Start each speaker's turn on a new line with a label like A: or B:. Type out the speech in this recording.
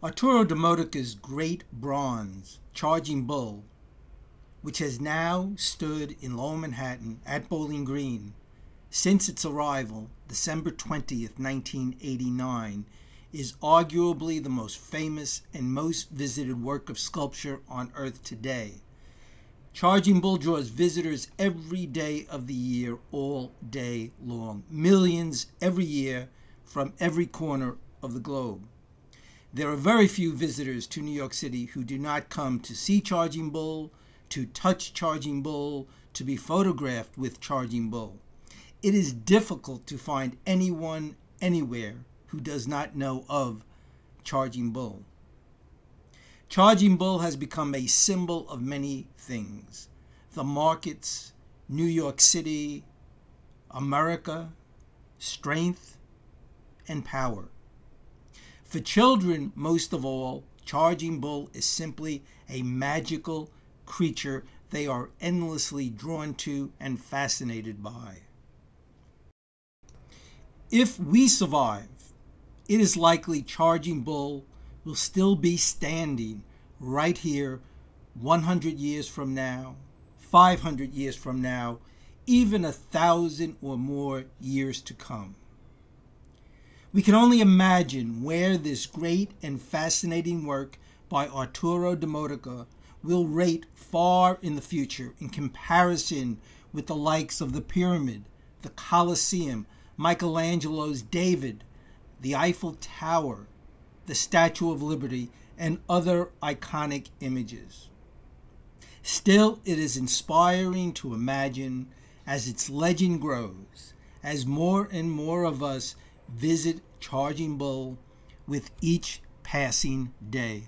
A: Arturo Modica's great bronze, Charging Bull, which has now stood in Lower Manhattan at Bowling Green since its arrival, December 20th, 1989, is arguably the most famous and most visited work of sculpture on Earth today. Charging Bull draws visitors every day of the year, all day long. Millions every year from every corner of the globe. There are very few visitors to New York City who do not come to see Charging Bull, to touch Charging Bull, to be photographed with Charging Bull. It is difficult to find anyone anywhere who does not know of Charging Bull. Charging Bull has become a symbol of many things the markets, New York City, America, strength, and power. For children, most of all, Charging Bull is simply a magical creature they are endlessly drawn to and fascinated by. If we survive, it is likely Charging Bull will still be standing right here 100 years from now, 500 years from now, even a thousand or more years to come. We can only imagine where this great and fascinating work by Arturo de Modica will rate far in the future in comparison with the likes of the Pyramid, the Colosseum, Michelangelo's David, the Eiffel Tower, the Statue of Liberty, and other iconic images. Still, it is inspiring to imagine as its legend grows, as more and more of us visit Charging Bull with each passing day.